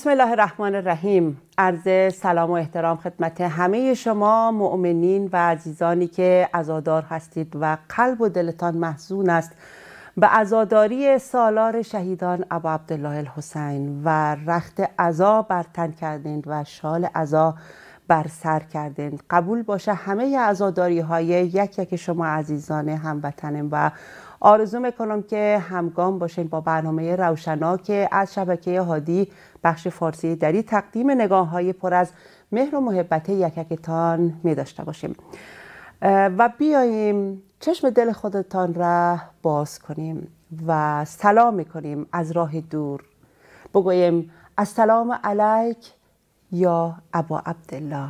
بسم الله الرحمن الرحیم عرض سلام و احترام خدمت همه شما مؤمنین و عزیزانی که ازادار هستید و قلب و دلتان محزون است به عزاداری سالار شهیدان ابو عبدالله الحسین و رخت عزا برتن کردند و شال عزا بر سر کردند قبول باشه همه عزاداری های یک یک شما عزیزان هموطنم و آرزو میکنم که همگام باشیم با برنامه روشنا که از شبکه هادی بخش فارسی دری تقدیم نگاه های پر از مهر و محبت یککتان می داشته باشیم و بیاییم چشم دل خودتان را باز کنیم و سلام میکنیم از راه دور بگوییم السلام علیک یا ابا عبدالله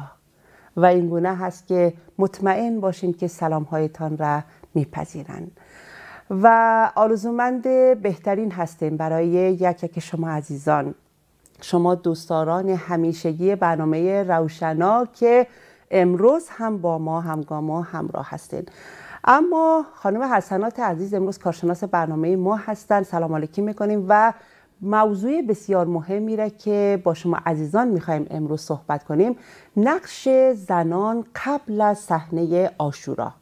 و این گونه هست که مطمئن باشیم که سلامهایتان را میپذیرند و آرزومند بهترین هستیم برای یک یک شما عزیزان شما دوستداران همیشگی برنامه روشنا که امروز هم با ما همگاما همراه هستین اما خانم حسنات عزیز امروز کارشناس برنامه ما هستن سلام علیکی میکنیم و موضوع بسیار مهمی را که با شما عزیزان میخوایم امروز صحبت کنیم نقش زنان قبل از صحنه آشورا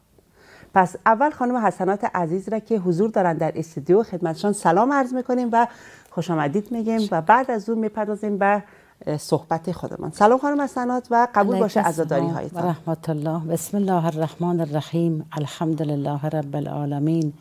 پس اول خانم حسنات عزیز را که حضور دارن در استودیو خدمتشان سلام عرض میکنیم و خوش آمدید میگیم و بعد از اون میپردازیم به صحبت خودمان سلام خانم حسنات و قبول باشه عزاداری هایتان رحمت الله بسم الله الرحمن الرحیم الحمد رب العالمین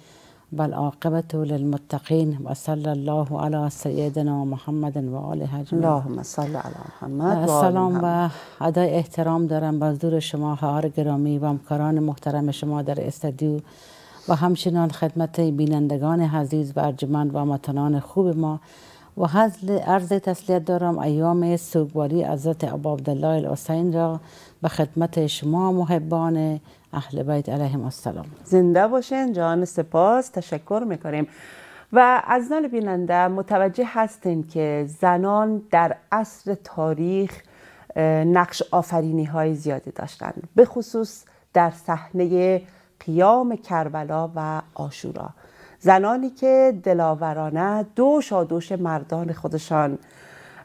بل والعاقبة للمتقين وصلى الله على سيدنا محمد و آله و اللهم صل على محمد و سلام و ادای احترام دارم به حضور شما هار گرامی و همکاران محترم شما در استدیو و همچنان خدمت بینندگان عزیز و ارجمند و متنان خوب ما و حضل عرض تسلیت دارم ایام سوگواری عزت عبدالله الحسین را به خدمت شما محبان اهل بیت علیهم السلام زنده باشین جان سپاس تشکر میکنیم و از نال بیننده متوجه هستین که زنان در عصر تاریخ نقش آفرینی های زیادی داشتند. به خصوص در صحنه قیام کربلا و آشورا زنانی که دلاورانه دو شادوش مردان خودشان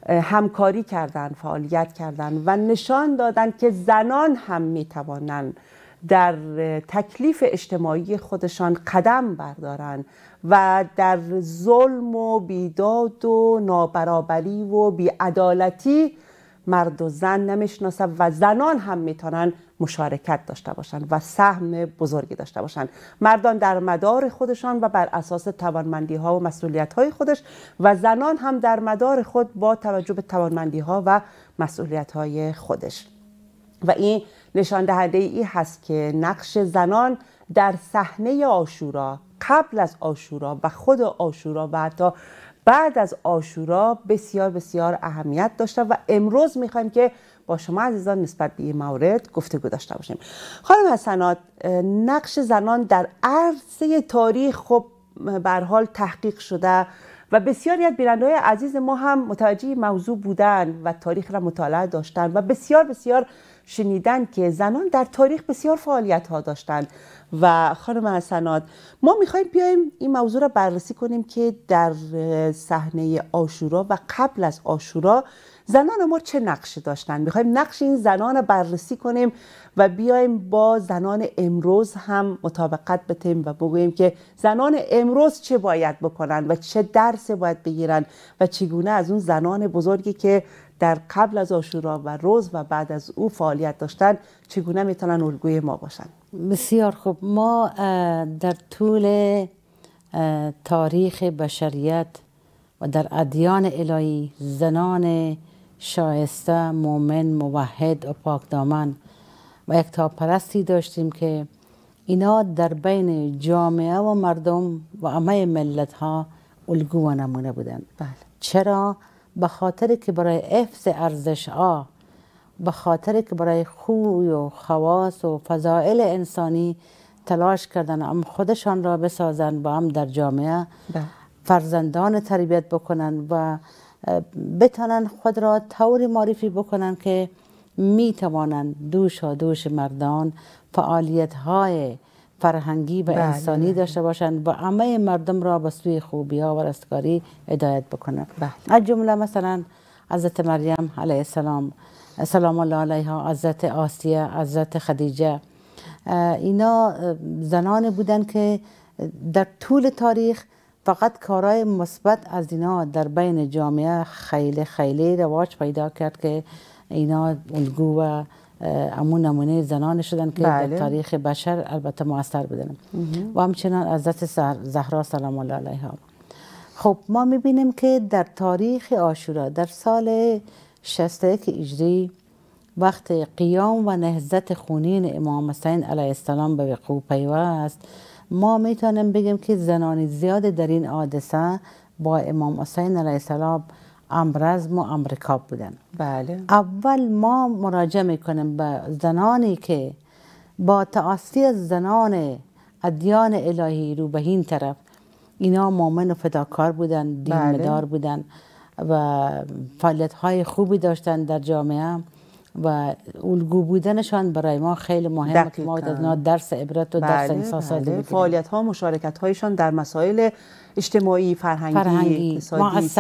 همکاری کردند فعالیت کردند و نشان دادند که زنان هم توانند در تکلیف اجتماعی خودشان قدم بردارند و در ظلم و بیداد و نابرابری و بیعدالتی مرد و زن نمیشناسه و زنان هم میتونن مشارکت داشته باشند و سهم بزرگی داشته باشند مردان در مدار خودشان و بر اساس توانمندی ها و مسئولیت های خودش و زنان هم در مدار خود با توجه به توانمندی ها و مسئولیت های خودش و این نشان دهنده ای هست که نقش زنان در صحنه آشورا قبل از آشورا و خود آشورا و حتی بعد از آشورا بسیار بسیار اهمیت داشته و امروز میخوایم که با شما عزیزان نسبت به این مورد گفتگو داشته باشیم خانم حسنات نقش زنان در عرصه تاریخ خب بر حال تحقیق شده و بسیاری از بیننده عزیز ما هم متوجه موضوع بودن و تاریخ را مطالعه داشتن و بسیار بسیار شنیدن که زنان در تاریخ بسیار فعالیت ها داشتند و خانم حسنات ما میخوایم بیایم این موضوع را بررسی کنیم که در صحنه آشورا و قبل از آشورا زنان ما چه نقشی داشتن میخوایم نقش این زنان رو بررسی کنیم و بیایم با زنان امروز هم مطابقت بتیم و بگوییم که زنان امروز چه باید بکنن و چه درس باید بگیرن و چگونه از اون زنان بزرگی که در قبل از آشورا و روز و بعد از او فعالیت داشتن چگونه میتونن الگوی ما باشن بسیار خوب ما در طول تاریخ بشریت و در ادیان الهی زنان شایسته مؤمن موحد و پاکدامن و پرستی داشتیم که اینا در بین جامعه و مردم و همه ملت ها الگو و نمونه بودند بله. چرا به خاطر که برای حفظ ارزش ها به خاطر که برای خوی و خواص و فضائل انسانی تلاش کردن هم خودشان را بسازن با هم در جامعه بله. فرزندان تربیت بکنن و بتانن خود را طور معرفی بکنن که می توانند دوشا دوش مردان فعالیت های فرهنگی و بله. انسانی داشته باشند و همه مردم را به سوی خوبی ها و رستگاری هدایت بکنند بله. از جمله مثلا حضرت مریم علیه السلام سلام الله علیها حضرت آسیه حضرت خدیجه اینا زنان بودند که در طول تاریخ فقط کارهای مثبت از اینا در بین جامعه خیلی خیلی رواج پیدا کرد که اینا الگو امون نمونه زنان شدن که در بله. تاریخ بشر البته موثر بودن و همچنان از دست زهرا سلام الله علیها خب ما میبینیم که در تاریخ آشورا در سال 61 اجری وقت قیام و نهزت خونین امام حسین علیه السلام به وقوع پیوست ما میتونیم بگیم که زنان زیاد در این حادثه با امام حسین علیه السلام امرزم و امریکا بودن بله. اول ما مراجعه میکنیم به زنانی که با تعاصی زنان ادیان الهی رو به این طرف اینا مؤمن و فداکار بودن بله. دین بودن و فعالیت های خوبی داشتن در جامعه و الگو بودنشان برای ما خیلی مهمه که ما از درس عبرت و بله، درس انسان بله. فعالیت ها مشارکت هایشان در مسائل اجتماعی فرهنگی, فرهنگی. ما از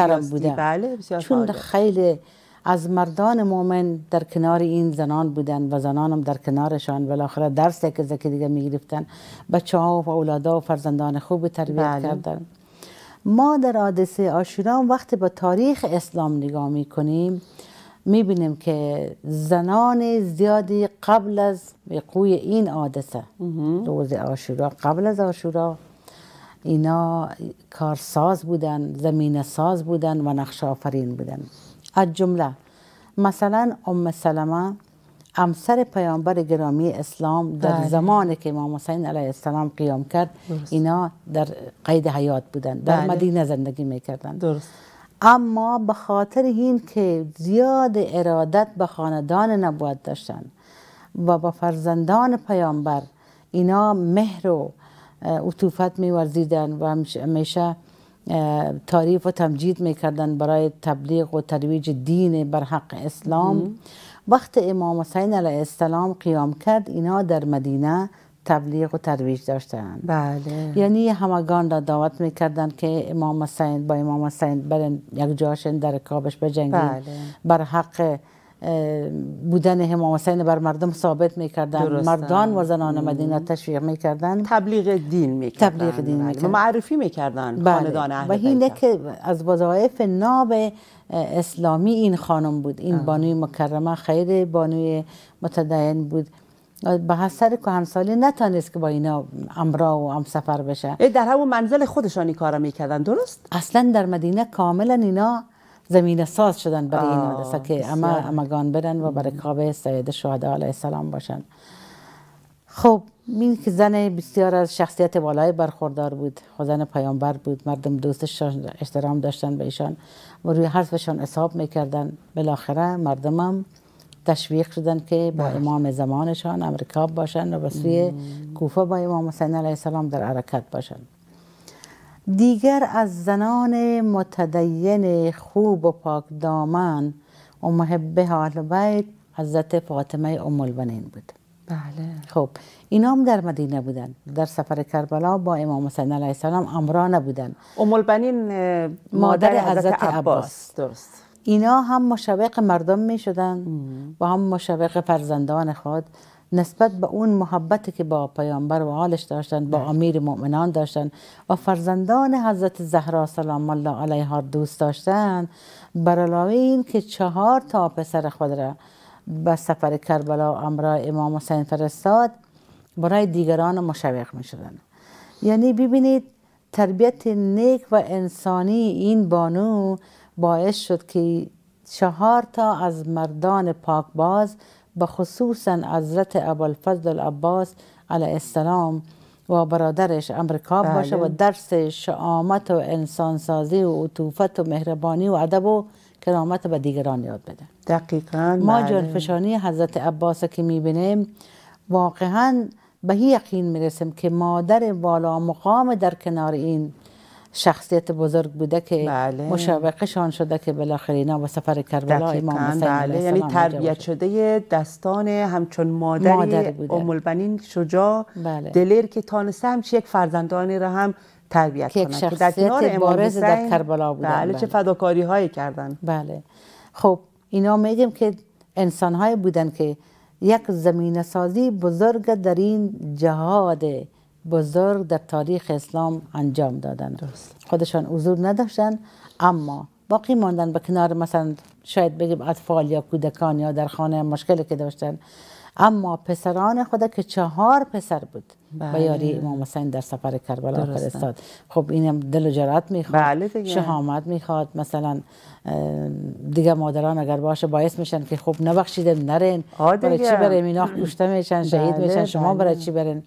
بله، چون خیلی از مردان مؤمن در کنار این زنان بودن و زنانم در کنارشان بالاخره درس که زکی دیگه میگرفتن بچه ها و اولادا و فرزندان خوب تربیت بله. کردن ما در حادثه آشورا وقتی به تاریخ اسلام نگاه میکنیم میبینیم که زنان زیادی قبل از وقوع این عادثه روز آشورا قبل از آشورا اینا کارساز بودن زمین ساز بودن و نقش آفرین بودن از جمله مثلا ام سلمه امسر پیامبر گرامی اسلام در بله. زمانی که امام حسین علیه السلام قیام کرد اینا در قید حیات بودن در بله. مدینه زندگی میکردن درست اما به خاطر این که زیاد ارادت به خاندان نبوت داشتن و به فرزندان پیامبر اینا مهر و عطوفت میورزیدن و همیشه تعریف و تمجید میکردن برای تبلیغ و ترویج دین بر حق اسلام وقت امام حسین علیه السلام قیام کرد اینا در مدینه تبلیغ و ترویج داشتن بله یعنی همگان را دعوت میکردن که امام حسین با امام حسین برن یک جاشن در کابش بجنگی بله. بر حق بودن امام حسین بر مردم ثابت میکردن مردان و زنان مدینه تشویق میکردن تبلیغ دین میکردن تبلیغ دین بله. معرفی میکردن بله. خاندان اهل و اینه که از وظایف ناب اسلامی این خانم بود این بانوی مکرمه خیر بانوی متدین بود با که همسالی نتانست که با اینا امرا و سفر بشه در همون منزل خودشان این کارا میکردن درست اصلا در مدینه کاملا اینا زمین ساز شدن برای این مدرسه که اما امگان برن و برای کابه سید شهده علیه السلام باشن خب این که زن بسیار از شخصیت بالای برخوردار بود زن پیامبر بود مردم دوستش احترام داشتن به ایشان و روی حرفشان حساب میکردن بالاخره مردمم تشویق شدن که با بله. امام زمانشان امریکا باشن و به کوفه با امام حسین علیه السلام در حرکت باشن دیگر از زنان متدین خوب و پاک دامن و محبه حال بیت حضرت فاطمه ام البنین بود بله خب اینا هم در مدینه بودن در سفر کربلا با امام حسین علیه السلام امرا نبودن ام البنین مادر, حضرت, عباس درست اینا هم مشوق مردم می شدن و هم مشوق فرزندان خود نسبت به اون محبتی که با پیامبر و آلش داشتن با بله. امیر مؤمنان داشتن و فرزندان حضرت زهرا سلام الله علیها دوست داشتن علاوه این که چهار تا پسر خود را به سفر کربلا و امام حسین فرستاد برای دیگران مشوق می شدن یعنی ببینید تربیت نیک و انسانی این بانو باعث شد که چهار تا از مردان پاکباز به خصوصا حضرت ابوالفضل عباس علیه السلام و برادرش امریکا بله. باشه و درس شعامت و انسانسازی و اطوفت و مهربانی و ادب و کرامت به دیگران یاد بده دقیقا ما بله. جانفشانی حضرت عباس که میبینیم واقعا به یقین میرسیم که مادر والا مقام در کنار این شخصیت بزرگ بوده که بله. مشابقشان شده که بالاخره اینا به سفر کربلا امام حسین بله. یعنی تربیت شده دستان همچون مادری مادر ام البنین شجاع بله. دلیر که تانسته همچی یک فرزندانی را هم تربیت که که در کنار بارز در کربلا بودن بله, بله. چه فداکاری هایی کردن بله خب اینا میگیم که انسان هایی بودن که یک زمین سازی بزرگ در این جهاد بزرگ در تاریخ اسلام انجام دادن درست. خودشان حضور نداشتن اما باقی ماندن به کنار مثلا شاید بگیم اطفال یا کودکان یا در خانه مشکلی که داشتن اما پسران خود که چهار پسر بود بله. امام حسین در سفر کربلا فرستاد خب اینم دل و جرات میخواد بله شهامت میخواد مثلا دیگه مادران اگر باشه باعث میشن که خب نبخشیده نرین برای چی برین؟ اینا کشته میشن شهید بله. میشن شما بله. برای چی برین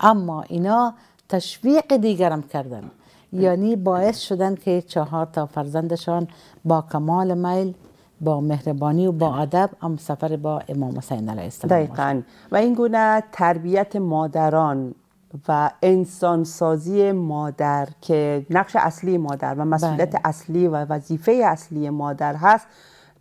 اما اینا تشویق دیگرم کردن یعنی باعث شدن که چهار تا فرزندشان با کمال میل با مهربانی و با ادب هم سفر با امام حسین علیه السلام دقیقا و این گونه تربیت مادران و انسانسازی مادر که نقش اصلی مادر و مسئولیت بله. اصلی و وظیفه اصلی مادر هست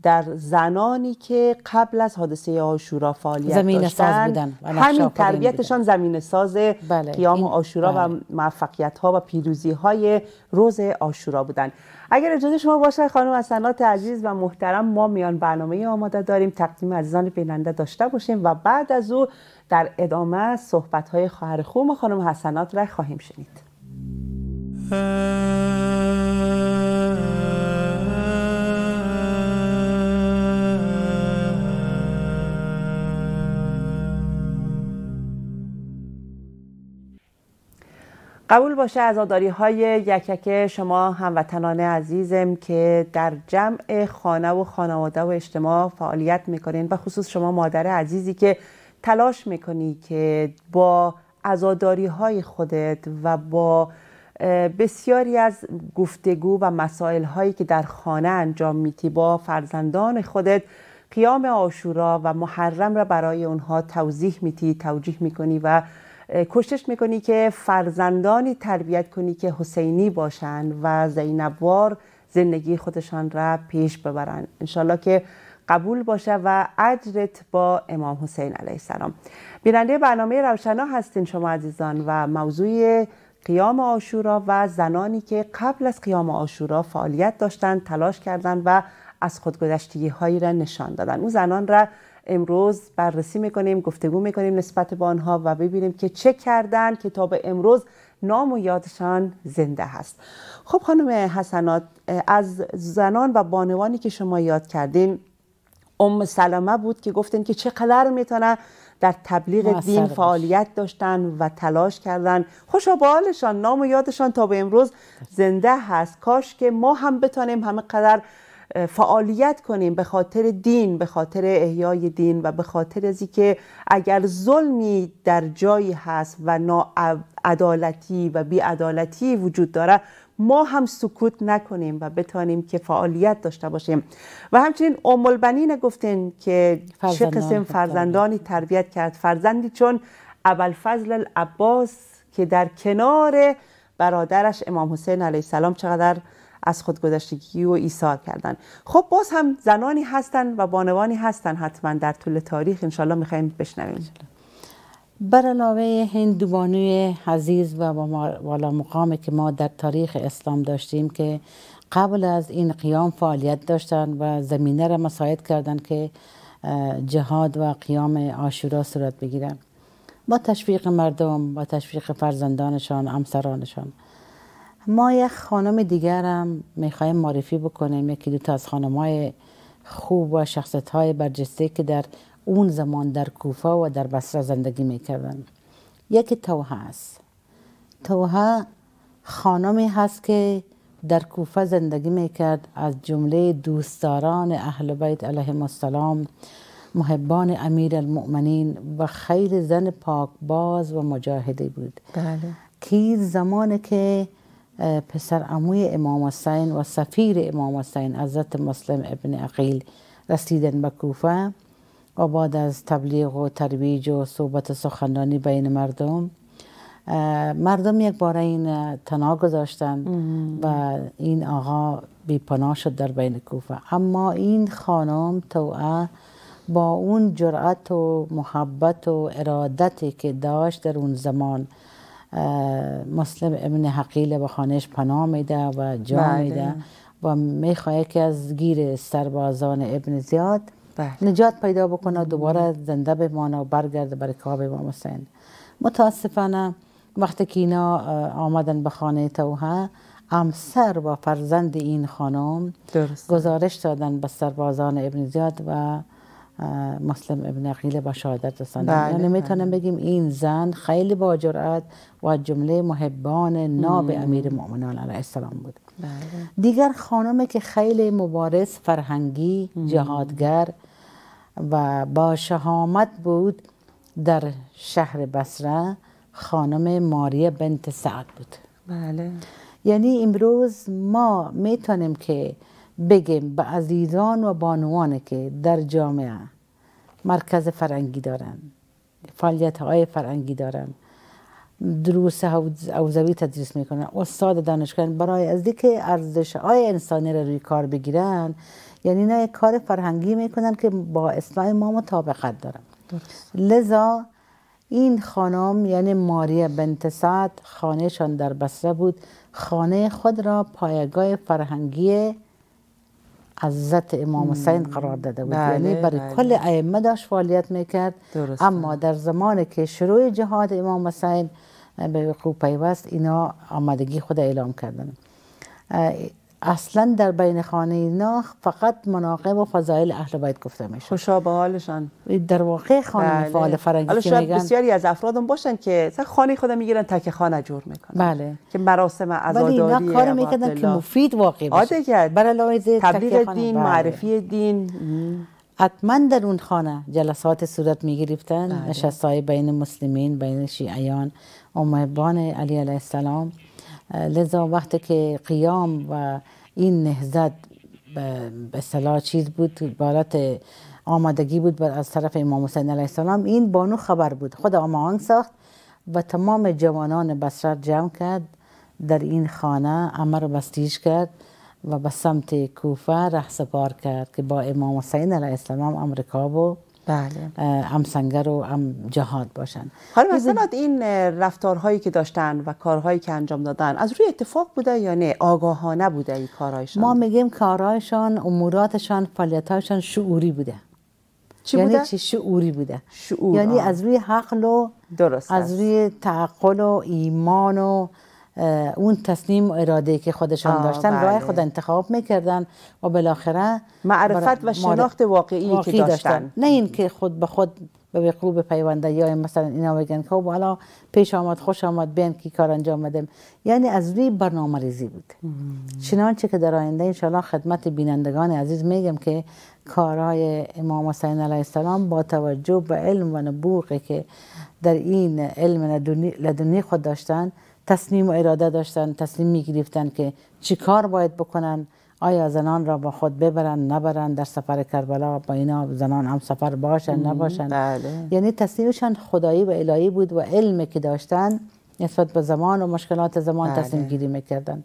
در زنانی که قبل از حادثه آشورا فعالیت زمین داشتن ساز بودن همین تربیتشان زمین ساز بله، قیام آشورا و بله. موفقیت ها و پیروزی های روز آشورا بودن اگر اجازه شما باشد خانم حسنات عزیز و محترم ما میان برنامه آماده داریم تقدیم عزیزان بیننده داشته باشیم و بعد از او در ادامه صحبت های خواهر خوم و خانم حسنات را خواهیم شنید قبول باشه ازاداری های یک شما هموطنان عزیزم که در جمع خانه و خانواده و اجتماع فعالیت میکنین و خصوص شما مادر عزیزی که تلاش میکنی که با ازاداری های خودت و با بسیاری از گفتگو و مسائل هایی که در خانه انجام میتی با فرزندان خودت قیام آشورا و محرم را برای اونها توضیح میتی توجیح میکنی و کوشش میکنی که فرزندانی تربیت کنی که حسینی باشند و زینبوار زندگی خودشان را پیش ببرند انشالله که قبول باشه و اجرت با امام حسین علیه السلام بیننده برنامه روشنا هستین شما عزیزان و موضوع قیام آشورا و زنانی که قبل از قیام آشورا فعالیت داشتند تلاش کردند و از خودگذشتگی هایی را نشان دادن اون زنان را امروز بررسی میکنیم گفتگو میکنیم نسبت به آنها و ببینیم که چه کردن کتاب امروز نام و یادشان زنده هست خب خانم حسنات از زنان و بانوانی که شما یاد کردین ام سلامه بود که گفتن که چقدر میتونن در تبلیغ دین فعالیت داشتن و تلاش کردن خوشا به نام و یادشان تا به امروز زنده هست کاش که ما هم بتانیم همه قدر فعالیت کنیم به خاطر دین به خاطر احیای دین و به خاطر از که اگر ظلمی در جایی هست و ناعدالتی و بیعدالتی وجود داره ما هم سکوت نکنیم و بتانیم که فعالیت داشته باشیم و همچنین ام البنین گفتین که چه قسم خب فرزندانی تربیت کرد فرزندی چون اول فضل العباس که در کنار برادرش امام حسین علیه السلام چقدر از خودگذشتگی و ایثار کردن خب باز هم زنانی هستن و بانوانی هستن حتما در طول تاریخ انشالله میخوایم بشنویم بر علاوه حزیز بانوی عزیز و والا مقامی که ما در تاریخ اسلام داشتیم که قبل از این قیام فعالیت داشتن و زمینه را مساعد کردن که جهاد و قیام آشورا صورت بگیرن با تشویق مردم با تشویق فرزندانشان امسرانشان ما یک خانم دیگرم میخوایم معرفی بکنیم یکی دو تا از خانم های خوب و شخصت های برجسته که در اون زمان در کوفه و در بصره زندگی میکردن یکی توها هست توها خانمی هست که در کوفه زندگی میکرد از جمله دوستداران اهل بیت علیهم السلام محبان امیر المؤمنین و خیر زن پاکباز و مجاهده بود بله. کی زمان که پسر عموی امام حسین و سفیر امام حسین عزت مسلم ابن عقیل رسیدن به کوفه و بعد از تبلیغ و ترویج و صحبت سخنرانی بین مردم مردم یک بار این تنها گذاشتن و این آقا بی پناه شد در بین کوفه اما این خانم توعه با اون جرأت و محبت و ارادتی که داشت در اون زمان مسلم ابن حقیله به خانهش پناه میده و جا بله. میده و میخواه که از گیر سربازان ابن زیاد بله. نجات پیدا بکنه دوباره زنده بمانه و برگرده برای کعب امام حسین متاسفانه وقتی که اینا آمدن به خانه توها امسر و فرزند این خانم گزارش دادن به سربازان ابن زیاد و مسلم ابن عقیل با شهادت بله، یعنی میتونم بله. بگیم این زن خیلی با و جمله محبان ناب امیر مؤمنان علیه السلام بود بله. دیگر خانم که خیلی مبارز فرهنگی جهادگر و با شهامت بود در شهر بسره خانم ماریه بنت سعد بود بله یعنی امروز ما میتونیم که بگیم به عزیزان و بانوان که در جامعه مرکز فرنگی دارن فعالیت های فرنگی دارن دروس اوزوی تدریس میکنن استاد دانشگاه برای از که ارزش های انسانی رو روی کار بگیرن یعنی نه کار فرهنگی میکنن که با اصلاح ما مطابقت دارن لذا این خانم یعنی ماریا بنت سعد خانهشان در بصره بود خانه خود را پایگاه فرهنگی ذات امام حسین قرار داده بود بله، یعنی برای بله. کل ائمه داشت فعالیت میکرد اما در زمانی که شروع جهاد امام حسین به وقوع پیوست اینا آمادگی خود اعلام کردن اصلا در بین خانه اینا فقط مناقب و فضایل اهل بیت گفته میشه خوشا به حالشان در واقع خانه بله. فعال فرنگی حالا شاید بسیاری از افرادم باشن که سر خانه خودم میگیرن تک خانه جور میکنن بله که مراسم عزاداری ولی اینا کار میکردن که مفید واقع بشه برای تبلیغ دین بله. معرفی دین حتما در اون خانه جلسات صورت می گرفتن بله. بین مسلمین بین شیعیان امهبان علی علیه السلام لذا وقتی که قیام و این نهزت به صلاح چیز بود بالات آمادگی بود بر از طرف امام حسین علیه السلام این بانو خبر بود خود آمان ساخت و تمام جوانان بسرت جمع کرد در این خانه امر بستیج کرد و به سمت کوفه رخ سپار کرد که با امام حسین علیه السلام امریکا بود بله ام سنگر و هم جهاد باشن حالا مثلا این رفتارهایی که داشتن و کارهایی که انجام دادن از روی اتفاق بوده یا نه آگاهانه بوده این کارهایشان ما میگیم کارهایشان اموراتشان فعالیتهایشان شعوری بوده چی یعنی بوده؟ چی شعوری بوده شعور یعنی از روی حقل و درست از روی تعقل و ایمان و اون تصمیم و اراده که خودشان داشتن بله. راه خود انتخاب میکردن و بالاخره معرفت و شناخت واقعی, واقعی که داشتن, داشتن. نه که خود به خود به وقوع پیونده یا مثلا اینا بگن که خب حالا پیش آمد خوش آمد بین که کار انجام بدیم یعنی از روی برنامه ریزی بود چنانچه که در آینده انشاءالله خدمت بینندگان عزیز میگم که کارهای امام حسین علیه السلام با توجه به علم و نبوغی که در این علم لدنی خود داشتن تصمیم و اراده داشتن تسلیم می که چی کار باید بکنن آیا زنان را با خود ببرن نبرن در سفر کربلا با اینا زنان هم سفر باشن نباشن بله. یعنی تصمیمشان خدایی و الهی بود و علمی که داشتن نسبت به زمان و مشکلات زمان بله. تصمیم گیری میکردن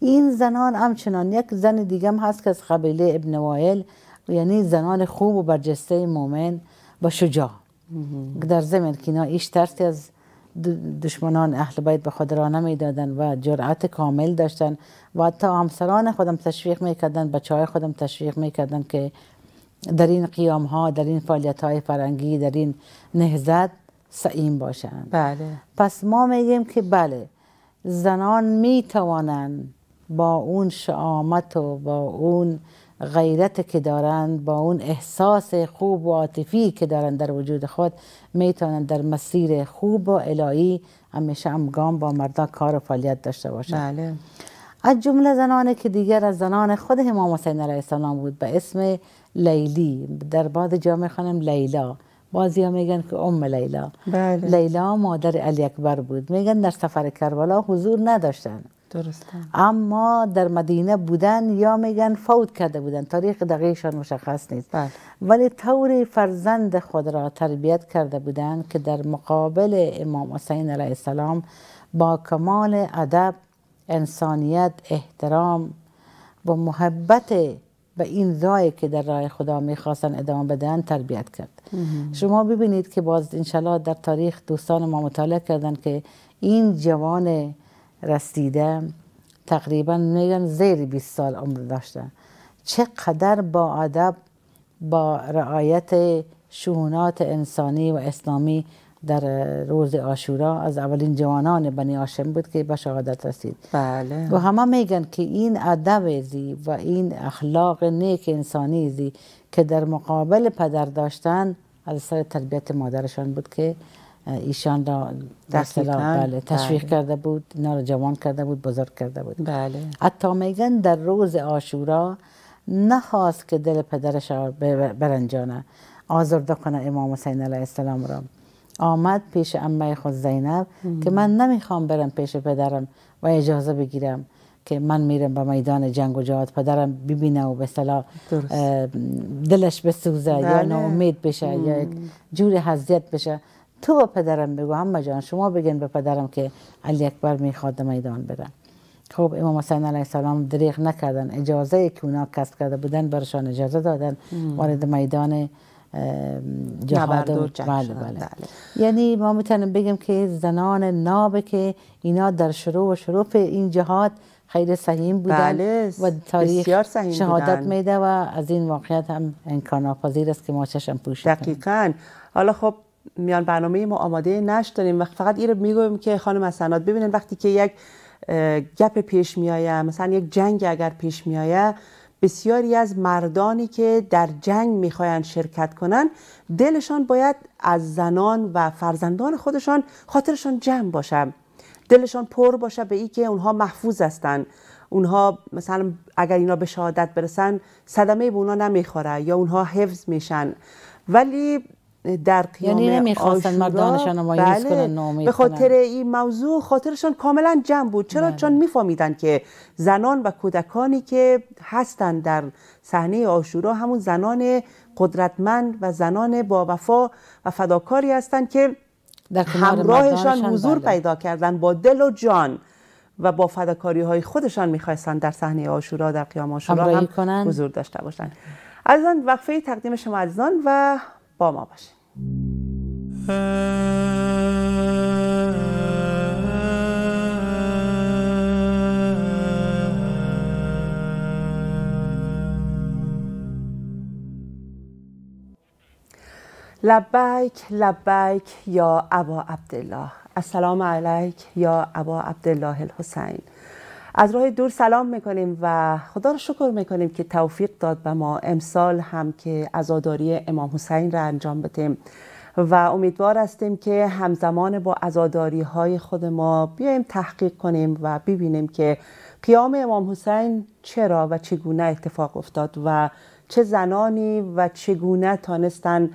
این زنان همچنان یک زن دیگه هست که از قبیله ابن وائل یعنی زنان خوب و برجسته مومن و شجاع در زمین که اینا ایش ترسی از دشمنان اهل بیت به خود را و جرأت کامل داشتن و تا همسران خودم تشویق میکردن بچه های خودم تشویق میکردن که در این قیام ها در این فعالیت های فرنگی در این نهزت سعیم باشن بله. پس ما میگیم که بله زنان میتوانند با اون شعامت و با اون غیرت که دارند با اون احساس خوب و عاطفی که دارند در وجود خود میتونند در مسیر خوب و الهی همیشه هم گام با مردا کار و فعالیت داشته باشند بله. از جمله زنانی که دیگر از زنان خود امام حسین علیه السلام بود به اسم لیلی در بعد جامعه خانم لیلا بعضی میگن که ام لیلا بله. لیلا مادر علی اکبر بود میگن در سفر کربلا حضور نداشتن درسته اما در مدینه بودن یا میگن فوت کرده بودن تاریخ دقیقشان مشخص نیست بله. ولی طور فرزند خود را تربیت کرده بودن که در مقابل امام حسین علیه السلام با کمال ادب انسانیت احترام و محبت به این رای که در راه خدا میخواستن ادامه بدن تربیت کرد شما ببینید که باز انشالله در تاریخ دوستان ما مطالعه کردن که این جوان رسیده تقریبا میگم زیر 20 سال عمر داشته چقدر با ادب با رعایت شونات انسانی و اسلامی در روز آشورا از اولین جوانان بنی هاشم بود که به شهادت رسید بله و همه میگن که این ادب زی و این اخلاق نیک انسانی زی که در مقابل پدر داشتن از سر تربیت مادرشان بود که ایشان را بله،, بله تشویق بله. کرده بود اینا را جوان کرده بود بزرگ کرده بود بله حتی میگن در روز آشورا نخواست که دل پدرش را برنجانه آزرده کنه امام حسین علیه السلام را آمد پیش امه خود زینب که من نمیخوام برم پیش پدرم و اجازه بگیرم که من میرم به میدان جنگ و جهاد پدرم ببینه و به صلاح دلش بسوزه بله. یا ناامید بشه یا یک جور حضیت بشه تو پدرم بگو اما جان شما بگن به پدرم که علی اکبر میخواد میدان برن خب امام حسین علیه السلام دریغ نکردن اجازه ای که اونا کسب کرده بودن برشان اجازه دادن وارد میدان جهاد و بله،, بله بله یعنی ما میتونیم بگیم که زنان ناب که اینا در شروع و شروع این جهاد خیلی سهیم بودن بله. و تاریخ شهادت میده و از این واقعیت هم انکان پذیر است که ما چشم پوشیم دقیقا حالا خب میان برنامه ما آماده نشت داریم و فقط این رو میگویم که خانم حسنات ببینن وقتی که یک گپ پیش میایه مثلا یک جنگ اگر پیش میایه بسیاری از مردانی که در جنگ میخواین شرکت کنن دلشان باید از زنان و فرزندان خودشان خاطرشان جمع باشه دلشان پر باشه به ای که اونها محفوظ هستن اونها مثلا اگر اینا به شهادت برسن صدمه به اونها نمیخوره یا اونها حفظ میشن ولی در یعنی قیام یعنی نمیخواستن مردانشان مایوس بله کنن به خاطر این موضوع خاطرشان کاملا جمع بود چرا بله. چون میفهمیدن که زنان و کودکانی که هستند در صحنه آشورا همون زنان قدرتمند و زنان با وفا و فداکاری هستند که در همراهشان حضور بله. پیدا کردن با دل و جان و با فداکاری های خودشان میخواستن در صحنه آشورا در قیام آشورا هم کنن. حضور داشته باشند عزیزان وقفه تقدیم شما عزیزان و با ما باشین لبیک لبیک یا ابا عبدالله السلام علیک یا ابا عبدالله الحسین از راه دور سلام میکنیم و خدا را شکر میکنیم که توفیق داد به ما امسال هم که ازاداری امام حسین را انجام بدیم و امیدوار هستیم که همزمان با ازاداری های خود ما بیایم تحقیق کنیم و ببینیم که قیام امام حسین چرا و چگونه اتفاق افتاد و چه زنانی و چگونه تانستن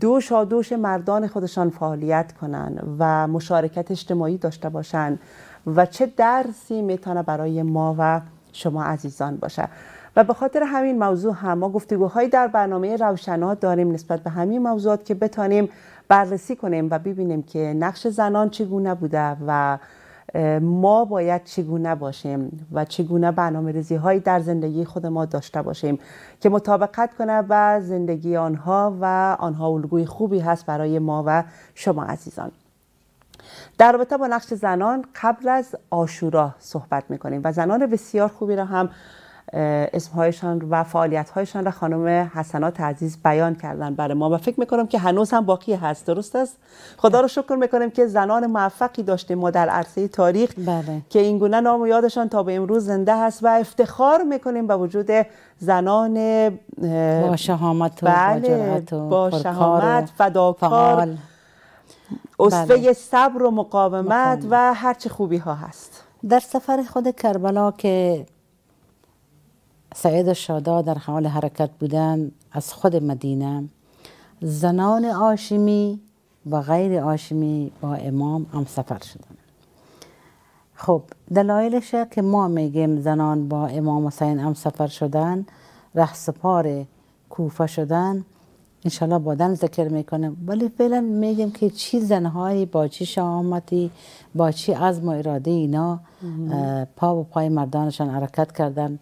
دوش دوش مردان خودشان فعالیت کنند و مشارکت اجتماعی داشته باشند و چه درسی میتونه برای ما و شما عزیزان باشه و به خاطر همین موضوع هم ما گفتگوهایی در برنامه روشنا داریم نسبت به همین موضوعات که بتانیم بررسی کنیم و ببینیم که نقش زنان چگونه بوده و ما باید چگونه باشیم و چگونه برنامه ریزی هایی در زندگی خود ما داشته باشیم که مطابقت کنه و زندگی آنها و آنها الگوی خوبی هست برای ما و شما عزیزان در رابطه با نقش زنان قبل از آشورا صحبت میکنیم و زنان بسیار خوبی را هم اسمهایشان و فعالیتهایشان را خانم حسنات عزیز بیان کردن برای ما و فکر میکنم که هنوز هم باقی هست درست است خدا رو شکر میکنیم که زنان موفقی داشتیم ما در عرصه تاریخ بله. که اینگونه نام و یادشان تا به امروز زنده هست و افتخار میکنیم به وجود زنان با شهامت و بله، با شهامت فداکار اصفه بله. صبر و مقاومت و هرچه خوبی ها هست در سفر خود کربلا که سعید و شادا در حال حرکت بودن از خود مدینه زنان آشمی و غیر آشمی با امام هم سفر شدن خب دلایلش که ما میگیم زنان با امام حسین هم سفر شدن رهسپار کوفه شدن انشالله بعدن ذکر میکنم ولی فعلا میگیم که چی زنهایی با چی شامتی با چی از و اراده اینا پا و پای مردانشان حرکت کردن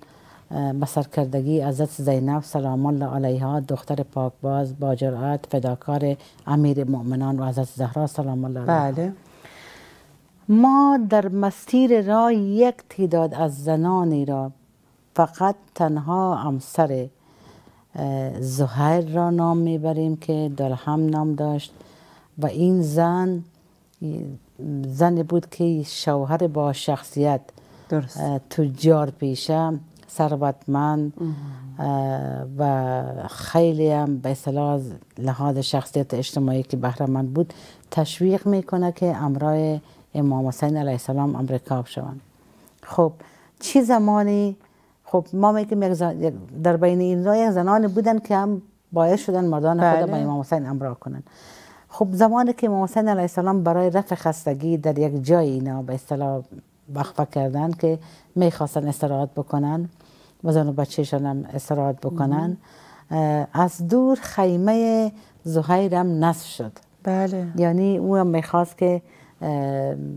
کردگی عزت زینب سلام الله علیها دختر پاکباز با جرأت فداکار امیر مؤمنان و عزت زهرا سلام الله علیها بله. ما در مسیر را یک تعداد از زنانی را فقط تنها امسر زهر را نام میبریم که دلهم نام داشت و این زن زن بود که شوهر با شخصیت درست. تجار پیشه ثروتمند و خیلی هم به اصطلاح لحاظ شخصیت اجتماعی که بهرمند بود تشویق میکنه که امرای امام حسین علیه السلام امریکا شوند خب چی زمانی خب ما میگیم در بین این یک زنان بودن که هم باعث شدن مردان بله. با امام حسین امرا کنن خب زمانی که امام حسین علیه السلام برای رفع خستگی در یک جای اینا به اصطلاح وقفه کردن که میخواستن استراحت بکنن و زن و هم استراحت بکنن از دور خیمه زهیرم نصف شد بله یعنی او هم میخواست که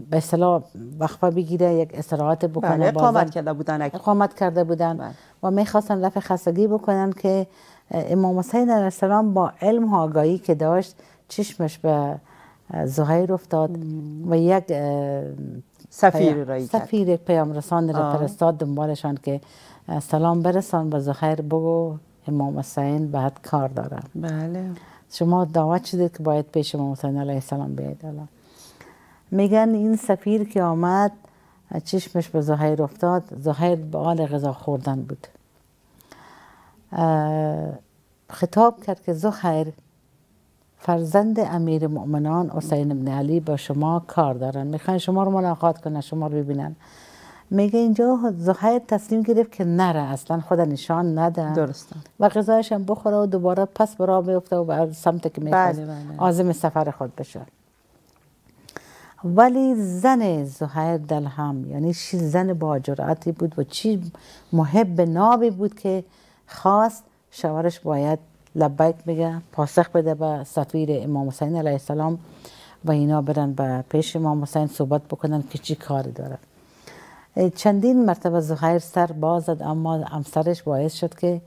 به اصطلاح وقفه بگیره یک استراحت بکنه بله، اقامت کرده بودن اقامت کرده بودن و میخواستن رفع خستگی بکنن که امام حسین علیه السلام با علم و آگاهی که داشت چشمش به زهیر افتاد و یک سفیر رای سفیر پیام رسان را فرستاد دنبالشان که سلام برسان به زهیر بگو امام حسین بعد کار داره بله شما دعوت شدید که باید پیش امام حسین علیه السلام بیاید میگن این سفیر که آمد چشمش به زهیر افتاد زهیر به آل غذا خوردن بود خطاب کرد که زهیر فرزند امیر مؤمنان حسین ابن علی با شما کار دارن میخوان شما رو ملاقات کنن شما رو ببینن میگه اینجا زهیر تصمیم گرفت که نره اصلا خود نشان نده درست. و غذایش هم بخوره و دوباره پس برا بیفته و به سمت که میخواد بله، بله. عازم سفر خود بشه ولی زن زهیر دلهم یعنی چی زن با بود و چی محب نابی بود که خواست شوهرش باید لبیک بگه پاسخ بده به سفیر امام حسین علیه السلام و اینا برن به پیش امام حسین صحبت بکنن که چی کاری داره چندین مرتبه زهیر سر باز زد اما همسرش باعث شد که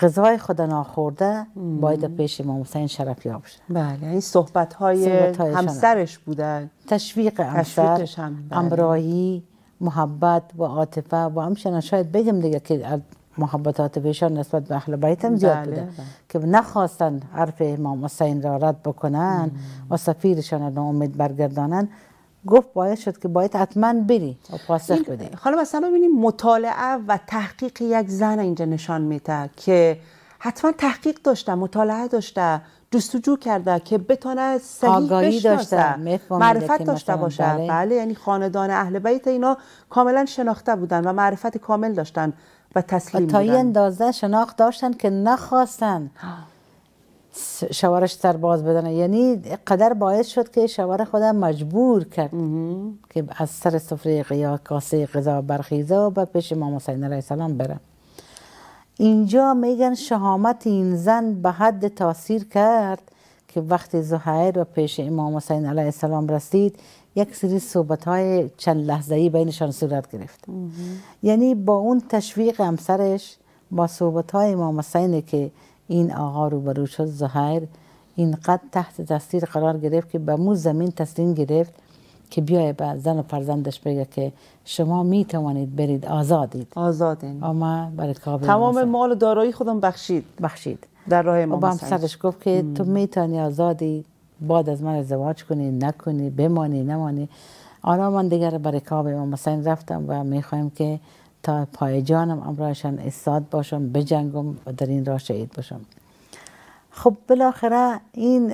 غذای خدا ناخورده باید پیش امام حسین بله، یعنی شرف یاب بله این صحبت های همسرش بودن تشویق همسر هم بله. امرایی محبت و عاطفه و همشنان شاید بگم دیگه که محبت عاطفهشان نسبت به اهل بیت هم زیاد بله، بوده که نخواستن حرف امام حسین را رد بکنن و سفیرشان را امید برگردانن گفت باید شد که باید حتما بری و پاسخ بدی حالا مثلا ببینیم مطالعه و تحقیق یک زن اینجا نشان میده که حتما تحقیق داشته مطالعه داشته جستجو کرده که بتونه صحیح داشته معرفت داشته باشه بله. بله یعنی خاندان اهل بیت اینا کاملا شناخته بودن و معرفت کامل داشتن و تسلیم و تا این اندازه شناخت داشتن که نخواستن شوارش تر باز بدنه یعنی قدر باعث شد که شوار خودم مجبور کرد که از سر سفره یا کاسه غذا برخیزه و بعد پیش امام حسین علیه السلام بره اینجا میگن شهامت این زن به حد تاثیر کرد که وقتی زهیر و پیش امام حسین علیه السلام رسید یک سری صحبت های چند لحظه ای بینشان صورت گرفت یعنی با اون تشویق همسرش با صحبت های امام حسین که این آقا رو شد زهر اینقدر تحت تاثیر قرار گرفت که به مو زمین تسلیم گرفت که بیای به زن و فرزندش بگه که شما می توانید برید آزادید آزادین اما برای کابل تمام مثل. مال و دارایی خودم بخشید بخشید در راه امام سرش گفت که مم. تو میتونی آزادی بعد از من ازدواج کنی نکنی بمانی نمانی آرا من دیگر برای کابل ما حسین رفتم و میخوایم که تا پای جانم امراشن استاد باشم بجنگم و در این راه شهید باشم خب بالاخره این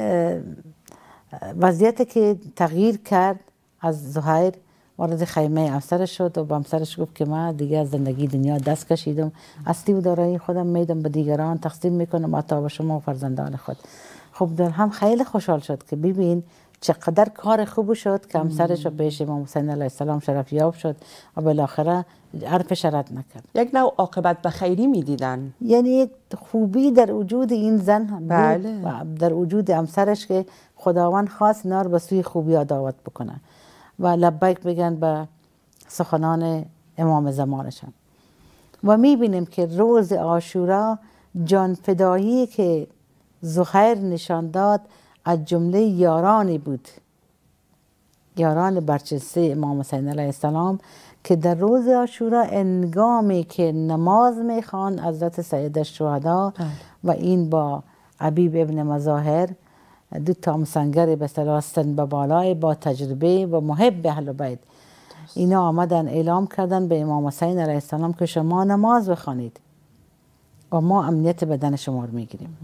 وضعیت که تغییر کرد از زهیر وارد خیمه امسرش شد و با همسرش گفت که من دیگه از زندگی دنیا دست کشیدم اصلی و دارایی خودم میدم به دیگران تقسیم میکنم عطا به شما و فرزندان خود خب در هم خیلی خوشحال شد که ببین چقدر کار خوب شد که همسرش بهش امام حسین علیه السلام شرف یاب شد و بالاخره حرف شرط نکرد یک نوع عاقبت به خیری دیدن یعنی خوبی در وجود این زن هم بله. و در وجود همسرش که خداوند خاص نار به سوی خوبی دعوت بکنه و لبیک بگن به سخنان امام زمانشان و می بینیم که روز آشورا جان فدایی که زخیر نشان داد از جمله یارانی بود یاران برچسته امام حسین علیه السلام که در روز آشورا انگامی که نماز میخوان حضرت سید الشهدا بله. و این با عبیب ابن مظاهر دو تا مسنگر به به بالای با تجربه و محب به اهل اینا آمدن اعلام کردن به امام حسین علیه السلام که شما نماز بخوانید و ما امنیت بدن شما رو میگیریم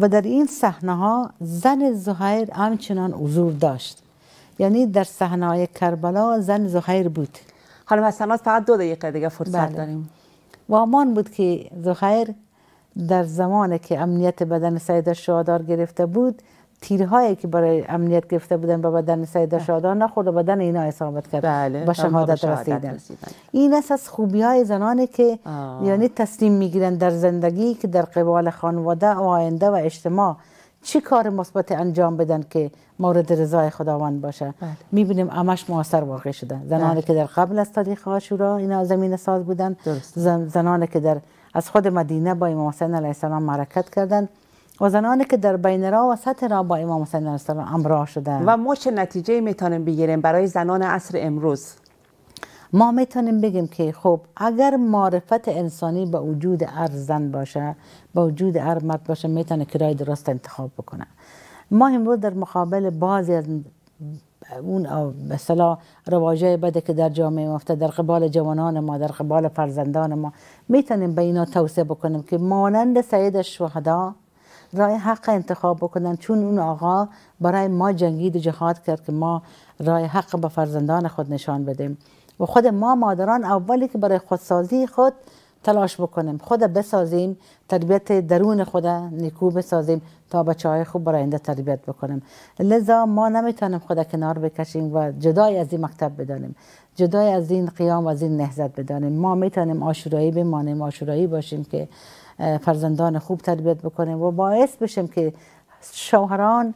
و در این صحنه ها زن زهیر همچنان حضور داشت یعنی در صحنه های کربلا زن زهیر بود حالا مثلا فقط دو دقیقه دیگه فرصت بله. داریم و آمان بود که زهیر در زمانی که امنیت بدن سید شادار گرفته بود تیرهایی که برای امنیت گرفته بودن به بدن سید شادان نخورد و بدن اینا اصابت کرد بله. به شهادت رسیدن. این است از خوبی های زنانی که آه. یعنی تسلیم میگیرن در زندگی که در قبال خانواده و آینده و اجتماع چی کار مثبت انجام بدن که مورد رضای خداوند باشه بله. میبینیم امش موثر واقع شده زنانی بله. که در قبل از تاریخ آشورا اینا زمین ساز بودن زنانی که در از خود مدینه با امام حسین علیه السلام معرکت کردند و زنانی که در بین را و سطح را با امام حسین علیه السلام همراه شده و ما چه نتیجه میتونیم بگیریم برای زنان عصر امروز ما میتونیم بگیم که خب اگر معرفت انسانی به وجود هر زن باشه با وجود هر مرد باشه میتونه کرای درست انتخاب بکنه ما امروز در مقابل بعضی از اون مثلا رواجه بده که در جامعه مفته در قبال جوانان ما در قبال فرزندان ما میتونیم به اینا توصیه بکنیم که مانند سید شهدا رای حق انتخاب بکنن چون اون آقا برای ما جنگید و جهاد کرد که ما رای حق به فرزندان خود نشان بدیم و خود ما مادران اولی که برای خودسازی خود تلاش بکنیم خود بسازیم تربیت درون خود نیکو بسازیم تا بچه های خوب برای اینده تربیت بکنیم لذا ما نمیتونیم خود کنار بکشیم و جدای از این مکتب بدانیم جدای از این قیام و از این نهزت بدانیم ما میتونیم آشورایی بمانیم آشورایی باشیم که فرزندان خوب تربیت بکنیم و باعث بشیم که شوهران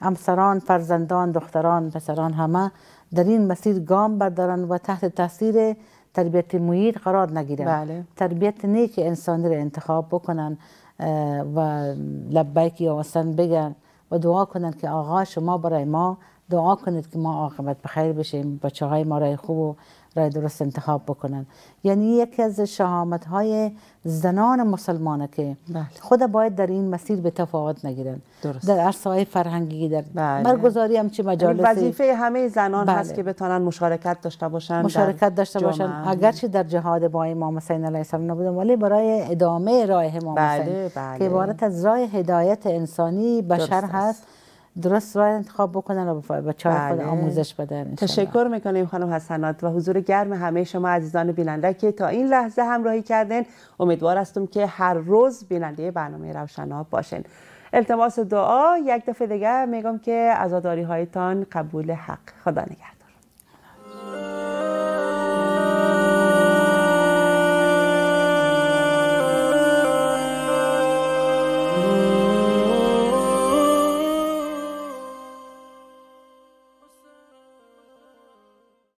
همسران فرزندان دختران پسران همه در این مسیر گام بردارن و تحت تاثیر تربیت محیط قرار نگیرن بله. تربیت نیک انسانی را انتخاب بکنن و لبیک یا وسن بگن و دعا کنن که آقا شما برای ما دعا کنید که ما عاقبت بخیر بشیم بچه های ما رای خوب و رای درست انتخاب بکنن یعنی یکی از شهامت های زنان مسلمانه که بله. خود باید در این مسیر به تفاوت نگیرن در عرصه های فرهنگی در بله. برگزاری همچی یعنی مجالسی وظیفه همه زنان هست بله. که بتانن مشارکت داشته باشن مشارکت داشته باشن اگرچه در جهاد با امام حسین علیه السلام نبودن ولی برای ادامه راه امام حسین که عبارت از راه هدایت انسانی بشر هست درست انتخاب بکنن و بچه های خود بله. آموزش بدن تشکر میکنیم خانم حسنات و حضور گرم همه شما عزیزان بیننده که تا این لحظه همراهی کردن امیدوار هستم که هر روز بیننده برنامه روشناب باشین التماس دعا یک دفعه دیگه میگم که عزاداری هایتان قبول حق خدا نگرد